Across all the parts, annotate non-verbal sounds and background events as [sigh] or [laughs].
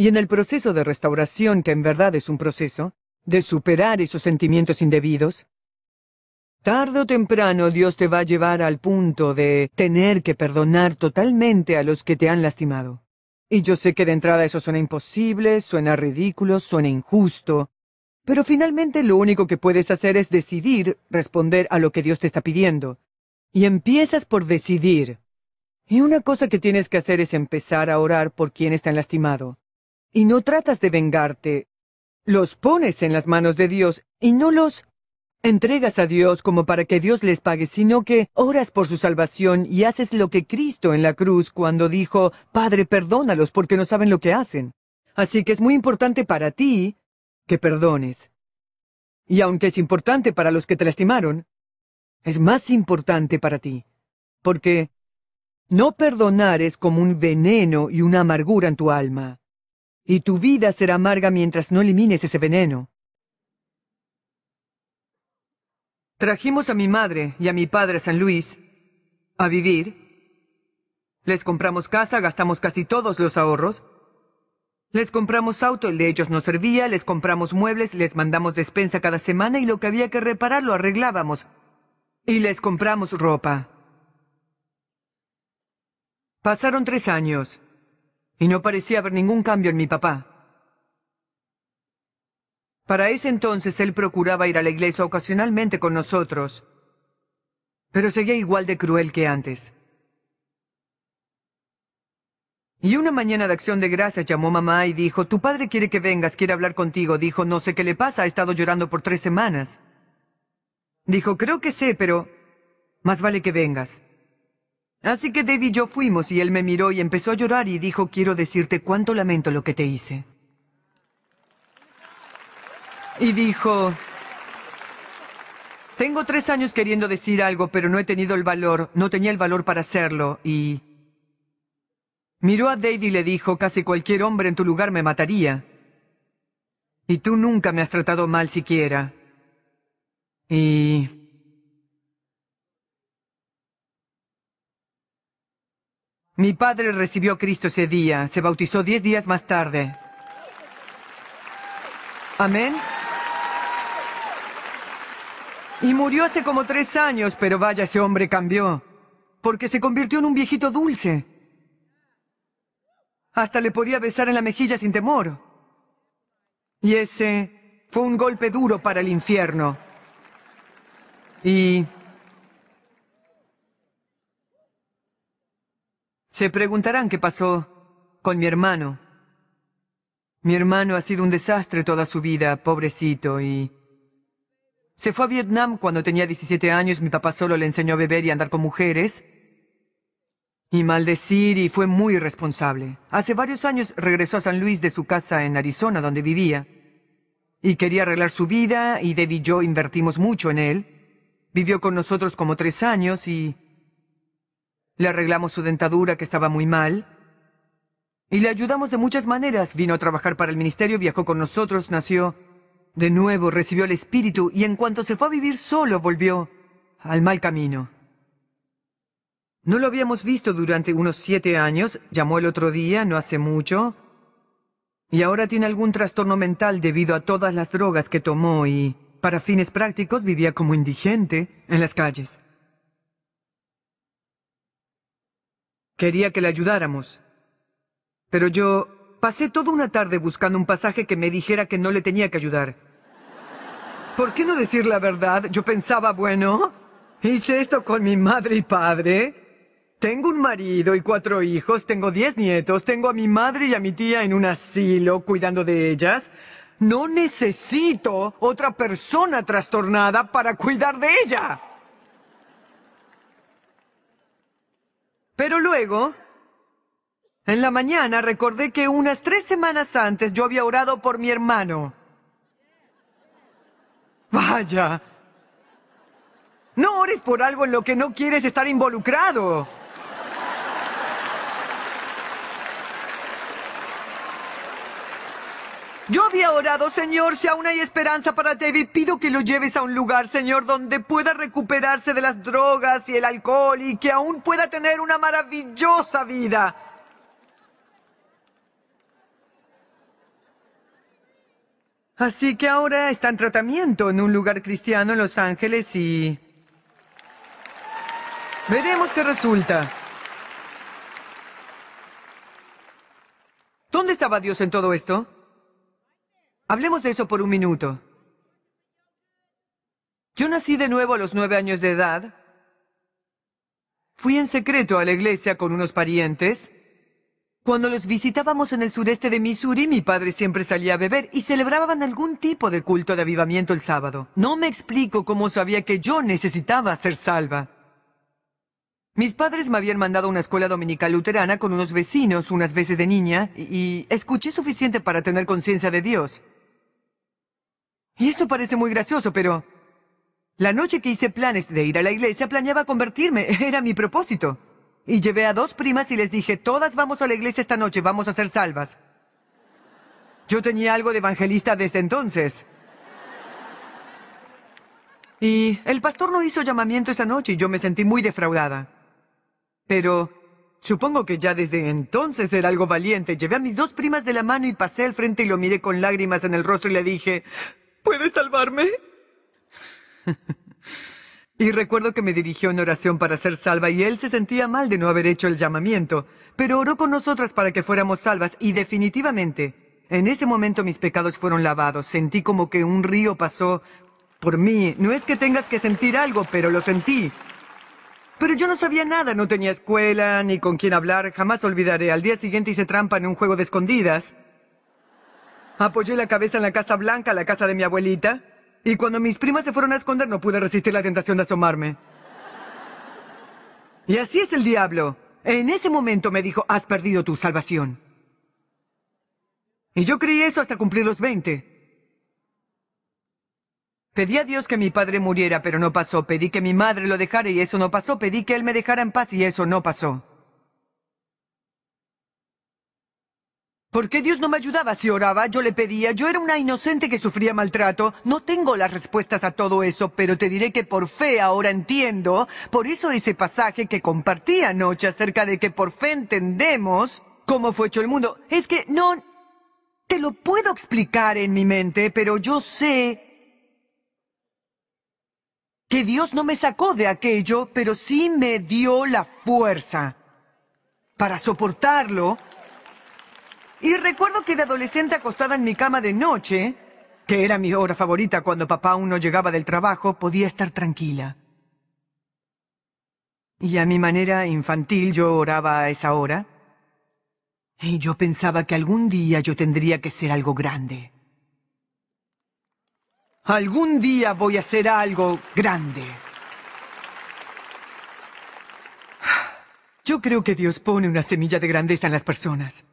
Y en el proceso de restauración, que en verdad es un proceso, de superar esos sentimientos indebidos, tarde o temprano Dios te va a llevar al punto de tener que perdonar totalmente a los que te han lastimado. Y yo sé que de entrada eso suena imposible, suena ridículo, suena injusto, pero finalmente lo único que puedes hacer es decidir responder a lo que Dios te está pidiendo. Y empiezas por decidir. Y una cosa que tienes que hacer es empezar a orar por quien está lastimado y no tratas de vengarte. Los pones en las manos de Dios y no los entregas a Dios como para que Dios les pague, sino que oras por su salvación y haces lo que Cristo en la cruz cuando dijo, Padre, perdónalos porque no saben lo que hacen. Así que es muy importante para ti que perdones. Y aunque es importante para los que te lastimaron, es más importante para ti, porque no perdonar es como un veneno y una amargura en tu alma y tu vida será amarga mientras no elimines ese veneno. Trajimos a mi madre y a mi padre a San Luis a vivir. Les compramos casa, gastamos casi todos los ahorros. Les compramos auto, el de ellos no servía, les compramos muebles, les mandamos despensa cada semana y lo que había que reparar lo arreglábamos. Y les compramos ropa. Pasaron tres años y no parecía haber ningún cambio en mi papá. Para ese entonces él procuraba ir a la iglesia ocasionalmente con nosotros, pero seguía igual de cruel que antes. Y una mañana de acción de gracias llamó mamá y dijo, tu padre quiere que vengas, quiere hablar contigo. Dijo, no sé qué le pasa, ha estado llorando por tres semanas. Dijo, creo que sé, pero más vale que vengas. Así que Dave y yo fuimos y él me miró y empezó a llorar y dijo, quiero decirte cuánto lamento lo que te hice. Y dijo, tengo tres años queriendo decir algo, pero no he tenido el valor, no tenía el valor para hacerlo y... Miró a Dave y le dijo, casi cualquier hombre en tu lugar me mataría. Y tú nunca me has tratado mal siquiera. Y... Mi padre recibió a Cristo ese día, se bautizó diez días más tarde. Amén. Y murió hace como tres años, pero vaya, ese hombre cambió, porque se convirtió en un viejito dulce. Hasta le podía besar en la mejilla sin temor. Y ese fue un golpe duro para el infierno. Y Se preguntarán qué pasó con mi hermano. Mi hermano ha sido un desastre toda su vida, pobrecito, y... Se fue a Vietnam cuando tenía 17 años, mi papá solo le enseñó a beber y a andar con mujeres. Y maldecir, y fue muy irresponsable. Hace varios años regresó a San Luis de su casa en Arizona, donde vivía. Y quería arreglar su vida, y Debbie y yo invertimos mucho en él. Vivió con nosotros como tres años y le arreglamos su dentadura que estaba muy mal. Y le ayudamos de muchas maneras. Vino a trabajar para el ministerio, viajó con nosotros, nació. De nuevo recibió el espíritu y en cuanto se fue a vivir solo volvió al mal camino. No lo habíamos visto durante unos siete años, llamó el otro día, no hace mucho, y ahora tiene algún trastorno mental debido a todas las drogas que tomó y, para fines prácticos, vivía como indigente en las calles. Quería que le ayudáramos. Pero yo pasé toda una tarde buscando un pasaje que me dijera que no le tenía que ayudar. ¿Por qué no decir la verdad? Yo pensaba, bueno, hice esto con mi madre y padre. Tengo un marido y cuatro hijos, tengo diez nietos, tengo a mi madre y a mi tía en un asilo cuidando de ellas. No necesito otra persona trastornada para cuidar de ella. Pero luego, en la mañana recordé que unas tres semanas antes yo había orado por mi hermano. Vaya. No ores por algo en lo que no quieres estar involucrado. Yo había orado, Señor, si aún hay esperanza para David, pido que lo lleves a un lugar, Señor, donde pueda recuperarse de las drogas y el alcohol y que aún pueda tener una maravillosa vida. Así que ahora está en tratamiento en un lugar cristiano en Los Ángeles y... Veremos qué resulta. ¿Dónde estaba Dios en todo esto? Hablemos de eso por un minuto. Yo nací de nuevo a los nueve años de edad. Fui en secreto a la iglesia con unos parientes. Cuando los visitábamos en el sureste de Missouri, mi padre siempre salía a beber y celebraban algún tipo de culto de avivamiento el sábado. No me explico cómo sabía que yo necesitaba ser salva. Mis padres me habían mandado a una escuela dominical luterana con unos vecinos unas veces de niña y, y escuché suficiente para tener conciencia de Dios. Y Esto parece muy gracioso, pero... La noche que hice planes de ir a la iglesia, planeaba convertirme. [laughs] Era mi propósito. Y llevé a dos primas y les dije, todas vamos a la iglesia esta noche, vamos a ser salvas. Yo tenía algo de evangelista desde entonces. Y el pastor no hizo llamamiento esa noche y yo me sentí muy defraudada. Pero supongo que ya desde entonces era algo valiente. Llevé a mis dos primas de la mano y pasé al frente y lo miré con lágrimas en el rostro y le dije, ¿Puedes salvarme? [laughs] y recuerdo que me dirigió en oración para ser salva y él se sentía mal de no haber hecho el llamamiento, pero oró con nosotras para que fuéramos salvas y definitivamente, en ese momento mis pecados fueron lavados, sentí como que un río pasó por mí. No es que tengas que sentir algo, pero lo sentí. Pero yo no sabía nada, no tenía escuela ni con quién hablar, jamás olvidaré. Al día siguiente hice trampa en un juego de escondidas. Apoyé la cabeza en la Casa Blanca, la casa de mi abuelita, y cuando mis primas se fueron a esconder no pude resistir la tentación de asomarme. Y así es el diablo. En ese momento me dijo, has perdido tu salvación. Y yo creí eso hasta cumplir los 20. Pedí a Dios que mi padre muriera, pero no pasó. Pedí que mi madre lo dejara y eso no pasó. Pedí que él me dejara en paz y eso no pasó. ¿Por qué Dios no me ayudaba si oraba? Yo le pedía, yo era una inocente que sufría maltrato. No tengo las respuestas a todo eso, pero te diré que por fe ahora entiendo. Por eso ese pasaje que compartí anoche acerca de que por fe entendemos cómo fue hecho el mundo. Es que no... Te lo puedo explicar en mi mente, pero yo sé que Dios no me sacó de aquello, pero sí me dio la fuerza para soportarlo y recuerdo que de adolescente acostada en mi cama de noche, que era mi hora favorita cuando papá aún no llegaba del trabajo, podía estar tranquila. Y a mi manera infantil yo oraba a esa hora. Y yo pensaba que algún día yo tendría que ser algo grande. Algún día voy a ser algo grande. Yo creo que Dios pone una semilla de grandeza en las personas.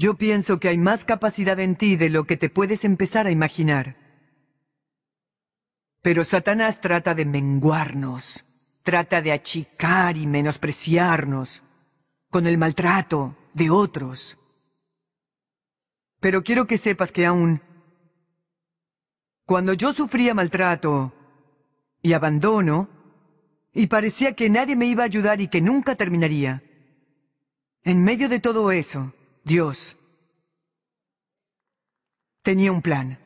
Yo pienso que hay más capacidad en ti de lo que te puedes empezar a imaginar. Pero Satanás trata de menguarnos, trata de achicar y menospreciarnos con el maltrato de otros. Pero quiero que sepas que aún, cuando yo sufría maltrato y abandono, y parecía que nadie me iba a ayudar y que nunca terminaría, en medio de todo eso, Dios tenía un plan.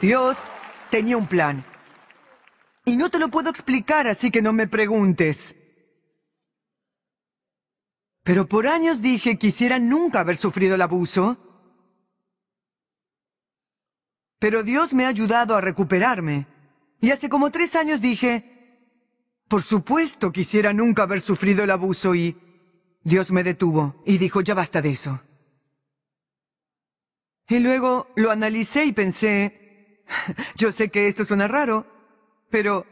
Dios tenía un plan. Y no te lo puedo explicar, así que no me preguntes. Pero por años dije quisiera nunca haber sufrido el abuso. Pero Dios me ha ayudado a recuperarme. Y hace como tres años dije, por supuesto quisiera nunca haber sufrido el abuso y... Dios me detuvo y dijo, ya basta de eso. Y luego lo analicé y pensé, [laughs] yo sé que esto suena raro, pero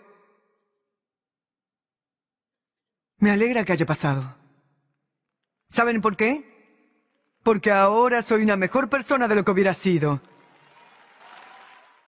me alegra que haya pasado. ¿Saben por qué? Porque ahora soy una mejor persona de lo que hubiera sido.